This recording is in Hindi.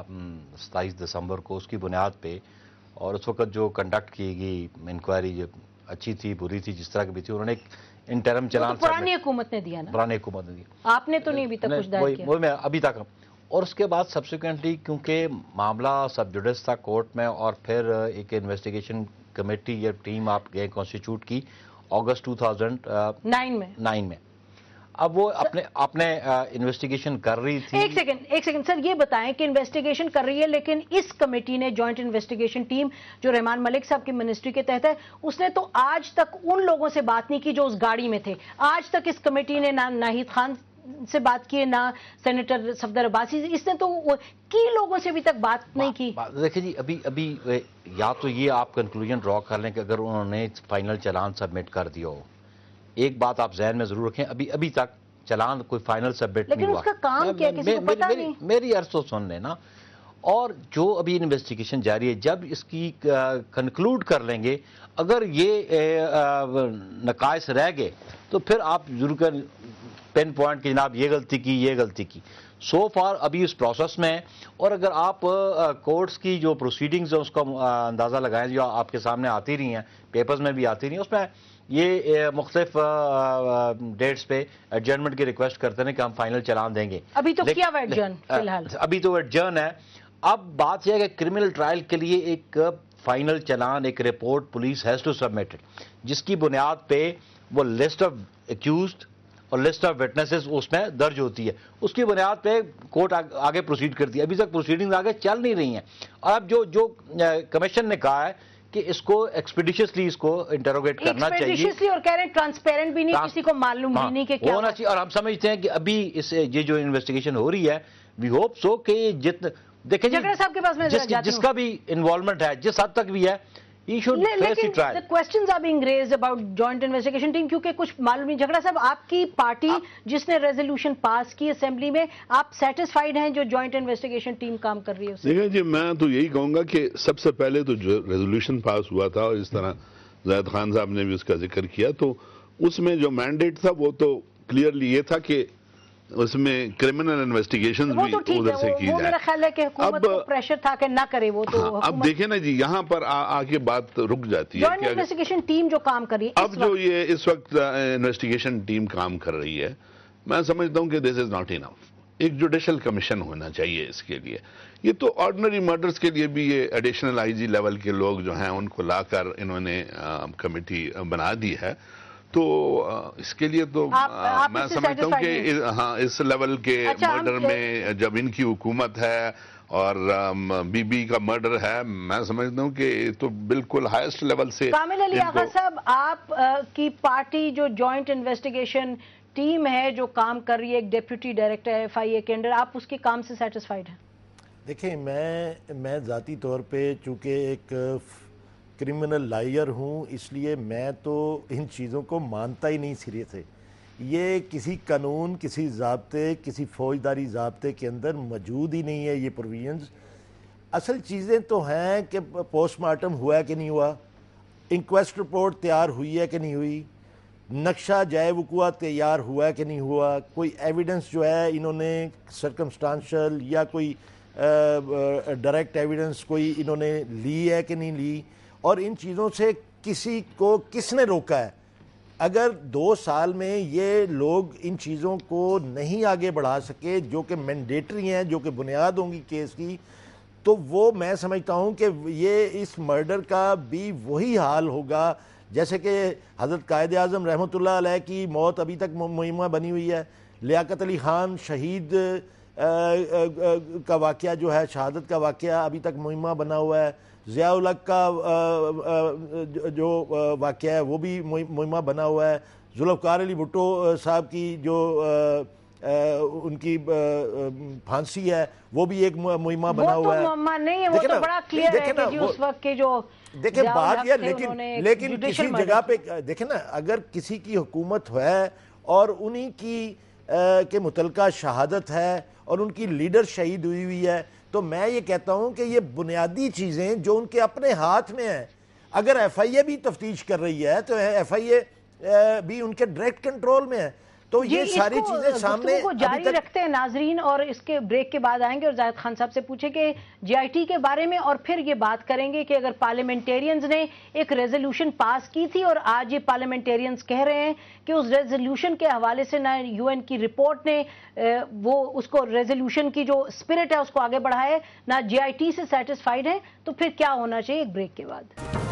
सताईस दिसंबर को उसकी बुनियाद पे और उस वक्त जो कंडक्ट की गई इंक्वायरी जो अच्छी थी बुरी थी जिस तरह की भी थी उन्होंने इंटरम तो चलान पुरानी हुकूमत ने दिया ना पुरानी हुकूमत ने दिया आपने तो नहीं अभी तक कुछ किया वही मैं अभी तक और उसके बाद सब्सिक्वेंटली क्योंकि मामला सब जुडिस था कोर्ट में और फिर एक इन्वेस्टिगेशन कमेटी या टीम आप गए कॉन्स्टिट्यूट की अगस्त नाइन uh, में नाइन में अब वो अपने अपने इन्वेस्टिगेशन कर रही थी एक सेकंड एक सेकंड सर ये बताएं कि इन्वेस्टिगेशन कर रही है लेकिन इस कमेटी ने जॉइंट इन्वेस्टिगेशन टीम जो रहमान मलिक साहब की मिनिस्ट्री के तहत है उसने तो आज तक उन लोगों से बात नहीं की जो उस गाड़ी में थे आज तक इस कमेटी ने ना नाहिद खान से बात किए ना सेनेटर सफदर अब्बासी इसने तो की लोगों से अभी तक बात नहीं की देखिए जी अभी अभी या तो ये आप कंक्लूजन ड्रॉ कर लें कि अगर उन्होंने फाइनल चलान सबमिट कर दिया हो एक बात आप जहन में जरूर रखें अभी अभी तक चलान कोई फाइनल सबमिट नहीं हुआ उसका काम क्या किसी को पता नहीं मेरी अर्ज तो सुन लेना और जो अभी इन्वेस्टिगेशन जारी है जब इसकी कंक्लूड कर लेंगे अगर ये नकाश रह गए तो फिर आप जरूर कर पेन पॉइंट कि जनाब ये गलती की ये गलती की सो so फार अभी उस प्रोसेस में है और अगर आप कोर्ट्स की जो प्रोसीडिंग्स हैं उसका अंदाज़ा लगाएं जो आपके सामने आती रही हैं पेपर्स में भी आती रही हैं उसमें ये मुख्तफ डेट्स पे एडजर्नमेंट की रिक्वेस्ट करते हैं कि हम फाइनल चलान देंगे अभी तो क्या एडजर्न फिलहाल अभी तो एडजर्न है अब बात यह है कि क्रिमिनल ट्रायल के लिए एक फाइनल चलान एक report police has to submitted जिसकी बुनियाद पे वो लिस्ट ऑफ एक्यूज्ड और लिस्ट ऑफ विटनेसेस उसमें दर्ज होती है उसकी बुनियाद पे कोर्ट आगे प्रोसीड करती है अभी तक प्रोसीडिंग आगे चल नहीं रही हैं और अब जो जो कमीशन ने कहा है कि इसको एक्सपीडिशियसली इसको इंटरोगेट करना चाहिए और कह रहे हैं ट्रांसपेरेंट भी नहीं किसी को मालूम हाँ, भी नहीं कि क्या होना चाहिए और हम समझते हैं कि अभी इस ये जो इन्वेस्टिगेशन हो रही है वी होप सो कि जितने देखिए जिसका भी इन्वॉल्वमेंट है जिस हद तक भी है ले, लेकिन the questions are being क्योंकि कुछ मालूम नहीं झगड़ा साहब आपकी पार्टी आप, जिसने रेजोल्यूशन पास की असेंबली में आप सेटिस्फाइड हैं जो जॉइंट इन्वेस्टिगेशन टीम काम कर रही है देखिए जी मैं तो यही कहूंगा कि सबसे पहले तो जो रेजोल्यूशन पास हुआ था और इस तरह जैद खान साहब ने भी उसका जिक्र किया तो उसमें जो मैंडेट था वो तो क्लियरली ये था कि उसमें क्रिमिनल इन्वेस्टिगेशन भी तो उधर से की जाए ख्याल है कि अब तो प्रेशर था कि ना करे वो तो हाँ, अब देखे ना जी यहाँ पर आ, आगे बात रुक जाती है इन्वेस्टिगेशन टीम जो काम कर रही है अब जो ये इस वक्त इन्वेस्टिगेशन टीम काम कर रही है मैं समझता हूँ कि दिस इज नॉट इनफ एक जुडिशल कमीशन होना चाहिए इसके लिए ये तो ऑर्डनरी मर्डर्स के लिए भी ये एडिशनल आईजी लेवल के लोग जो हैं उनको लाकर इन्होंने कमेटी बना दी है तो इसके लिए तो आप, मैं समझता हूँ कि हाँ इस लेवल के अच्छा, मर्डर में जब इनकी हुकूमत है और बीबी का मर्डर है मैं समझता हूँ कि तो बिल्कुल हाईएस्ट लेवल से कामिल अली आगा साहब आप आ, की पार्टी जो जॉइंट इन्वेस्टिगेशन टीम है जो काम कर रही है एक deputy director F I A के अंडर आप उसके काम से सेटिस्फाइड हैं देखिए मैं मैं ज़ाती तौर पे चूँकि एक क्रिमिनल लायर हूँ इसलिए मैं तो इन चीज़ों को मानता ही नहीं सिरे से ये किसी कानून किसी जबते किसी फौजदारी जबते के अंदर मौजूद ही नहीं है ये प्रोविजंस असल चीज़ें तो हैं कि पोस्टमार्टम हुआ कि नहीं हुआ इंक्वेस्ट रिपोर्ट तैयार हुई है कि नहीं हुई नक्शा जाए वकुआ तैयार हुआ कि नहीं हुआ कोई एविडेंस जो है इन्होंने सरकमस्टांशल या कोई डायरेक्ट एविडेंस कोई इन्होंने ली है कि नहीं ली और इन चीज़ों से किसी को किसने रोका है अगर दो साल में ये लोग इन चीज़ों को नहीं आगे बढ़ा सके जो कि मैंडेटरी हैं जो कि बुनियाद होंगी केस की तो वो मैं समझता हूँ कि ये इस मर्डर का भी वही हाल होगा जैसे कि हज़रत कायद अजम रहमत की मौत अभी तक मुहिमा बनी हुई है लियाकत अली ख़ान शहीद का वाक़ जो है शहादत का वाक़ अभी तक मुहिमा बना हुआ है ज़ियाउलग का जो वाक़ है वो भी मुहिमा बना हुआ है जुल्फ़ार अली भुट्टो साहब की जो उनकी फांसी है वो भी एक मुहिमा बना तो हुआ है नहीं है तो उस वक्त के जो देखे बात यह लेकिन लेकिन किसी जगह पे देखे ना अगर किसी की हुकूमत है और उन्हीं की के मुतलका शहादत है और उनकी लीडर शहीद हुई हुई है तो मैं ये कहता हूँ कि ये बुनियादी चीज़ें जो उनके अपने हाथ में हैं अगर एफ आई ए भी तफ्तीश कर रही है तो एफ आई ए भी उनके डायरेक्ट कंट्रोल में है तो ये, ये सारी चीजें सामने को जारी तक... रखते हैं नाजरीन और इसके ब्रेक के बाद आएंगे और जाहिद खान साहब से पूछे कि जीआईटी के बारे में और फिर ये बात करेंगे कि अगर पार्लियामेंटेरियंस ने एक रेजोल्यूशन पास की थी और आज ये पार्लियामेंटेरियंस कह रहे हैं कि उस रेजोल्यूशन के हवाले से ना यूएन की रिपोर्ट ने वो उसको रेजोल्यूशन की जो स्पिरिट है उसको आगे बढ़ाए ना जीआईटी से सेटिस्फाइड है तो फिर क्या होना चाहिए एक ब्रेक के बाद